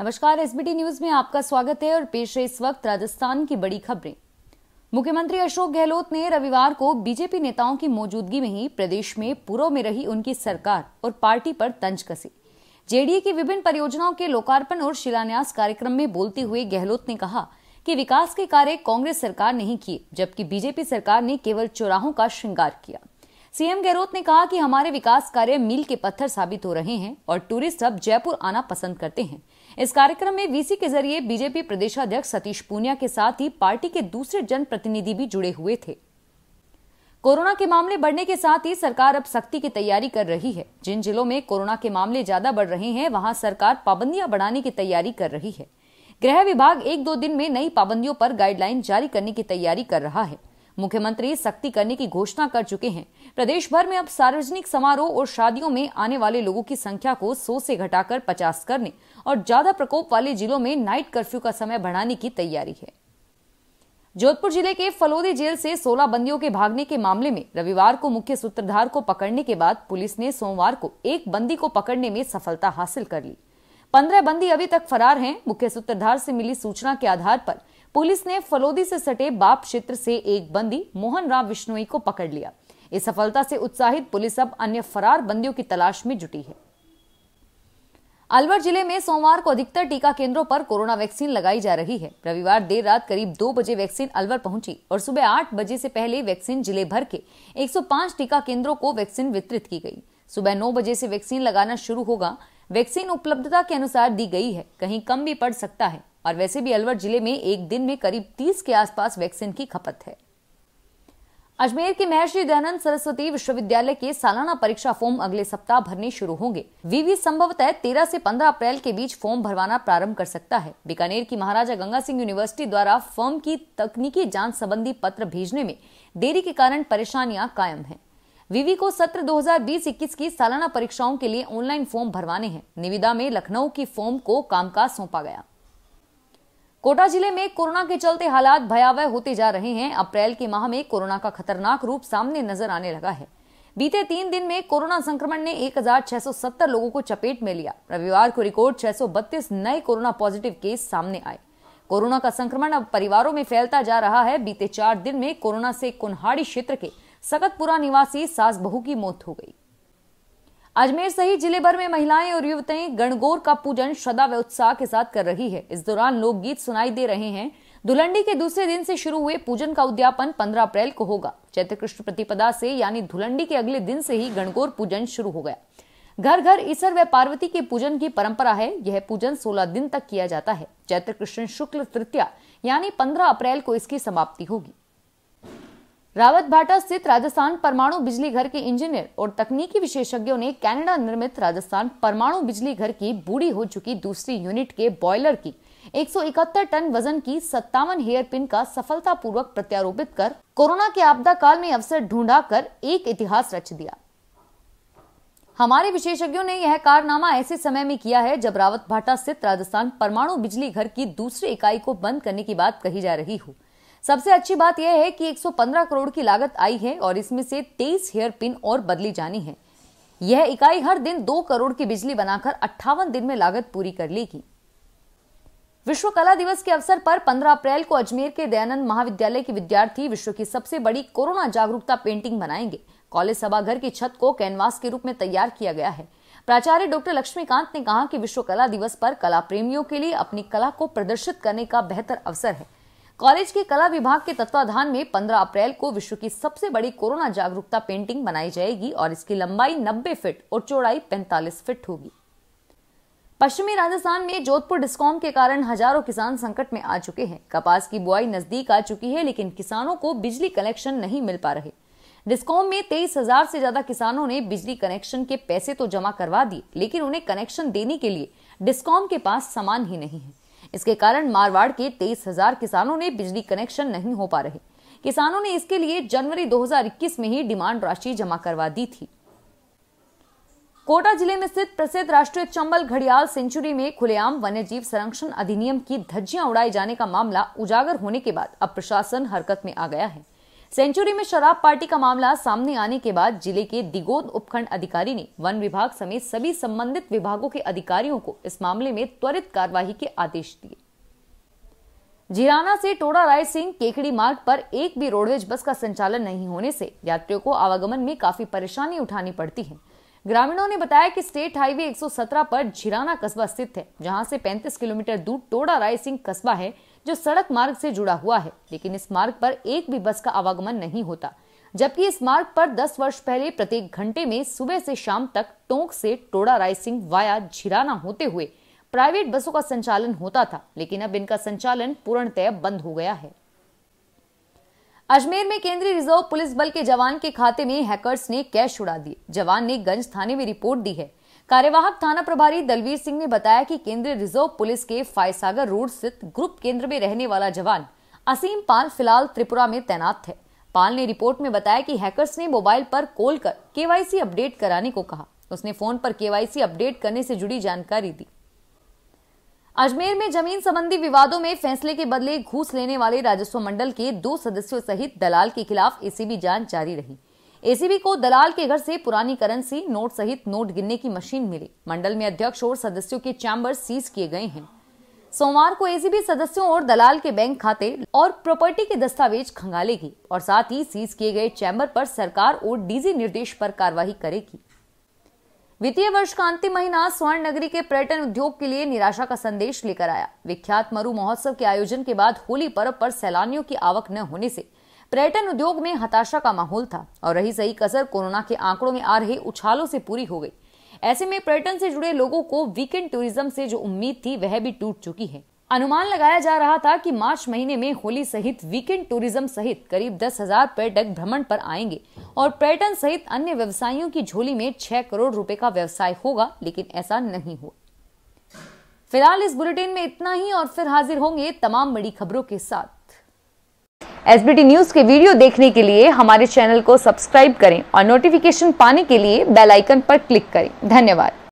नमस्कार SBT news में आपका स्वागत है और पेश है इस वक्त राजस्थान की बड़ी खबरें मुख्यमंत्री अशोक गहलोत ने रविवार को बीजेपी नेताओं की मौजूदगी में ही प्रदेश में पूर्व में रही उनकी सरकार और पार्टी पर तंज कसे जेडीए की विभिन्न परियोजनाओं के लोकार्पण और शिलान्यास कार्यक्रम में बोलते हुए गहलोत ने कहा कि विकास के कार्य कांग्रेस सरकार नहीं किए जबकि बीजेपी सरकार ने केवल चौराहों का श्रृंगार किया सीएम गहलोत ने कहा कि हमारे विकास कार्य मील के पत्थर साबित हो रहे हैं और टूरिस्ट अब जयपुर आना पसंद करते हैं इस कार्यक्रम में वीसी के जरिए बीजेपी प्रदेशाध्यक्ष सतीश पूनिया के साथ ही पार्टी के दूसरे जनप्रतिनिधि भी जुड़े हुए थे कोरोना के मामले बढ़ने के साथ ही सरकार अब सख्ती की तैयारी कर रही है जिन जिलों में कोरोना के मामले ज्यादा बढ़ रहे हैं वहां सरकार पाबंदियां बढ़ाने की तैयारी कर रही है गृह विभाग एक दो दिन में नई पाबंदियों पर गाइडलाइन जारी करने की तैयारी कर रहा है मुख्यमंत्री सख्ती करने की घोषणा कर चुके हैं प्रदेश भर में अब सार्वजनिक समारोह और शादियों में आने वाले लोगों की संख्या को सौ से घटाकर पचास करने और ज्यादा प्रकोप वाले जिलों में नाइट कर्फ्यू का समय बढ़ाने की तैयारी है जोधपुर जिले के फलोदी जेल से 16 बंदियों के भागने के मामले में रविवार को मुख्य सूत्रधार को पकड़ने के बाद पुलिस ने सोमवार को एक बंदी को पकड़ने में सफलता हासिल कर ली पंद्रह बंदी अभी तक फरार हैं मुख्य सूत्रधार से मिली सूचना के आधार पर पुलिस ने फलोदी से सटे बाप क्षेत्र से एक बंदी मोहन राम विश्नोई को पकड़ लिया इस सफलता से उत्साहित पुलिस अब अन्य फरार बंदियों की तलाश में जुटी है अलवर जिले में सोमवार को अधिकतर टीका केंद्रों पर कोरोना वैक्सीन लगाई जा रही है रविवार देर रात करीब दो बजे वैक्सीन अलवर पहुंची और सुबह आठ बजे से पहले वैक्सीन जिले भर के 105 टीका केंद्रों को वैक्सीन वितरित की गई सुबह नौ बजे से वैक्सीन लगाना शुरू होगा वैक्सीन उपलब्धता के अनुसार दी गई है कहीं कम भी पड़ सकता है और वैसे भी अलवर जिले में एक दिन में करीब तीस के आसपास वैक्सीन की खपत है अजमेर के महर्षि दयानंद सरस्वती विश्वविद्यालय के सालाना परीक्षा फॉर्म अगले सप्ताह भरने शुरू होंगे वीवी संभवतः 13 से 15 अप्रैल के बीच फॉर्म भरवाना प्रारंभ कर सकता है बीकानेर की महाराजा गंगा सिंह यूनिवर्सिटी द्वारा फॉर्म की तकनीकी जांच संबंधी पत्र भेजने में देरी के कारण परेशानियां कायम है वीवी को सत्र 2020-21 की सालाना परीक्षाओं के लिए ऑनलाइन फॉर्म भरवाने हैं निविदा में लखनऊ की फॉर्म को कामकाज सौंपा गया कोटा जिले में कोरोना के चलते हालात भयावह होते जा रहे हैं अप्रैल के माह में कोरोना का खतरनाक रूप सामने नजर आने लगा है बीते तीन दिन में कोरोना संक्रमण ने 1,670 लोगों को चपेट में लिया रविवार को रिकॉर्ड 632 नए कोरोना पॉजिटिव केस सामने आए कोरोना का संक्रमण अब परिवारों में फैलता जा रहा है बीते चार दिन में कोरोना से कुन्हाड़ी क्षेत्र के सकतपुरा निवासी सास बहू की मौत हो गई अजमेर सहित जिले भर में महिलाएं और युवतें गणगौर का पूजन श्रद्धा व उत्साह के साथ कर रही है इस दौरान लोग गीत सुनाई दे रहे हैं धुलंडी के दूसरे दिन से शुरू हुए पूजन का उद्यापन 15 अप्रैल को होगा चैत्र कृष्ण प्रतिपदा से यानी धुलंडी के अगले दिन से ही गणगौर पूजन शुरू हो गया घर घर ईसर व पार्वती के पूजन की परंपरा है यह पूजन 16 दिन तक किया जाता है चैत्र कृष्ण शुक्ल तृतीया यानी 15 अप्रैल को इसकी समाप्ति होगी रावत भाटा स्थित राजस्थान परमाणु बिजली घर के इंजीनियर और तकनीकी विशेषज्ञों ने कनाडा निर्मित राजस्थान परमाणु बिजली घर की बूढ़ी हो चुकी दूसरी यूनिट के बॉयलर की 171 टन वजन की सत्तावन हेयर पिन का सफलतापूर्वक प्रत्यारोपित कर कोरोना के आपदा काल में अवसर ढूंढा कर एक इतिहास रच दिया हमारे विशेषज्ञों ने यह कारनामा ऐसे समय में किया है जब रावत भाटा स्थित राजस्थान परमाणु बिजली घर की दूसरी इकाई को बंद करने की बात कही जा रही हो सबसे अच्छी बात यह है कि 115 करोड़ की लागत आई है और इसमें से 23 हेयर पिन और बदली जानी है यह इकाई हर दिन दो करोड़ की बिजली बनाकर अट्ठावन दिन में लागत पूरी कर लेगी विश्व कला दिवस के अवसर पर 15 अप्रैल को अजमेर के दयानंद महाविद्यालय के विद्यार्थी विश्व की सबसे बड़ी कोरोना जागरूकता पेंटिंग बनाएंगे कॉलेज सभाघर की छत को कैनवास के रूप में तैयार किया गया है प्राचार्य डॉक्टर लक्ष्मीकांत ने कहा कि विश्व कला दिवस पर कला प्रेमियों के लिए अपनी कला को प्रदर्शित करने का बेहतर अवसर है कॉलेज के कला विभाग के तत्वाधान में 15 अप्रैल को विश्व की सबसे बड़ी कोरोना जागरूकता पेंटिंग बनाई जाएगी और इसकी लंबाई 90 फीट और चौड़ाई 45 फीट होगी पश्चिमी राजस्थान में जोधपुर डिस्कॉम के कारण हजारों किसान संकट में आ चुके हैं कपास की बुआई नजदीक आ चुकी है लेकिन किसानों को बिजली कनेक्शन नहीं मिल पा रहे डिस्कॉम में तेईस हजार से ज्यादा किसानों ने बिजली कनेक्शन के पैसे तो जमा करवा दिए लेकिन उन्हें कनेक्शन देने के लिए डिस्कॉम के पास सामान ही नहीं है इसके कारण मारवाड़ के तेईस हजार किसानों ने बिजली कनेक्शन नहीं हो पा रहे किसानों ने इसके लिए जनवरी 2021 में ही डिमांड राशि जमा करवा दी थी कोटा जिले में स्थित प्रसिद्ध राष्ट्रीय चंबल घड़ियाल सेंचुरी में खुलेआम वन्यजीव संरक्षण अधिनियम की धज्जियां उड़ाए जाने का मामला उजागर होने के बाद अब प्रशासन हरकत में आ गया है सेंचुरी में शराब पार्टी का मामला सामने आने के बाद जिले के दिगोद उपखंड अधिकारी ने वन विभाग समेत सभी संबंधित विभागों के अधिकारियों को इस मामले में त्वरित कार्यवाही के आदेश दिए जिराना से टोडा राय सिंह केकड़ी मार्ग पर एक भी रोडवेज बस का संचालन नहीं होने से यात्रियों को आवागमन में काफी परेशानी उठानी पड़ती है ग्रामीणों ने बताया कि स्टेट हाईवे 117 पर झिराना कस्बा स्थित है जहां से 35 किलोमीटर दूर टोडा राय सिंह कस्बा है जो सड़क मार्ग से जुड़ा हुआ है लेकिन इस मार्ग पर एक भी बस का आवागमन नहीं होता जबकि इस मार्ग पर 10 वर्ष पहले प्रत्येक घंटे में सुबह से शाम तक टोंक से टोड़ा राइसिंग वाया झिराना होते हुए प्राइवेट बसों का संचालन होता था लेकिन अब इनका संचालन पूर्णतः बंद हो गया है अजमेर में केंद्रीय रिजर्व पुलिस बल के जवान के खाते में हैकर्स ने कैश उड़ा दिए जवान ने गंज थाने में रिपोर्ट दी है कार्यवाहक थाना प्रभारी दलवीर सिंह ने बताया कि केंद्रीय रिजर्व पुलिस के फायसागर रोड स्थित ग्रुप केंद्र में रहने वाला जवान असीम पाल फिलहाल त्रिपुरा में तैनात थे पाल ने रिपोर्ट में बताया कि हैकर्स ने मोबाइल पर कॉल कर केवाईसी अपडेट कराने को कहा उसने फोन पर केवाईसी अपडेट करने से जुड़ी जानकारी दी अजमेर में जमीन संबंधी विवादों में फैसले के बदले घूस लेने वाले राजस्व मंडल के दो सदस्यों सहित दलाल के खिलाफ एसीबी जांच जारी रही एसीबी को दलाल के घर से पुरानी करेंसी नोट सहित नोट गिनने की मशीन मिली मंडल में अध्यक्ष और सदस्यों के चैम्बर सीज किए गए हैं सोमवार को एसीबी सदस्यों और दलाल के बैंक खाते और प्रॉपर्टी के दस्तावेज खंगालेगी और साथ ही सीज किए गए चैम्बर पर सरकार और डीजी निर्देश पर कार्रवाई करेगी वित्तीय वर्ष का अंतिम महीना स्वर्ण नगरी के पर्यटन उद्योग के लिए निराशा का संदेश लेकर आया विख्यात मरु महोत्सव के आयोजन के बाद होली पर्व पर सैलानियों की आवक न होने से पर्यटन उद्योग में हताशा का माहौल था और रही सही कसर कोरोना के आंकड़ों में आ रहे उछालों से पूरी हो गई ऐसे में पर्यटन से जुड़े लोगों को वीकेंड टूरिज्म से जो उम्मीद थी वह भी टूट चुकी है अनुमान लगाया जा रहा था कि मार्च महीने में होली सहित वीकेंड टूरिज्म सहित करीब दस हजार पर्यटक भ्रमण पर आएंगे और पर्यटन सहित अन्य व्यवसायियों की झोली में छह करोड़ रुपए का व्यवसाय होगा लेकिन ऐसा नहीं हुआ फिलहाल इस बुलेटिन में इतना ही और फिर हाजिर होंगे तमाम बड़ी खबरों के साथ एसबीटी न्यूज के वीडियो देखने के लिए हमारे चैनल को सब्सक्राइब करें और नोटिफिकेशन पाने के लिए बेल आइकन पर क्लिक करें धन्यवाद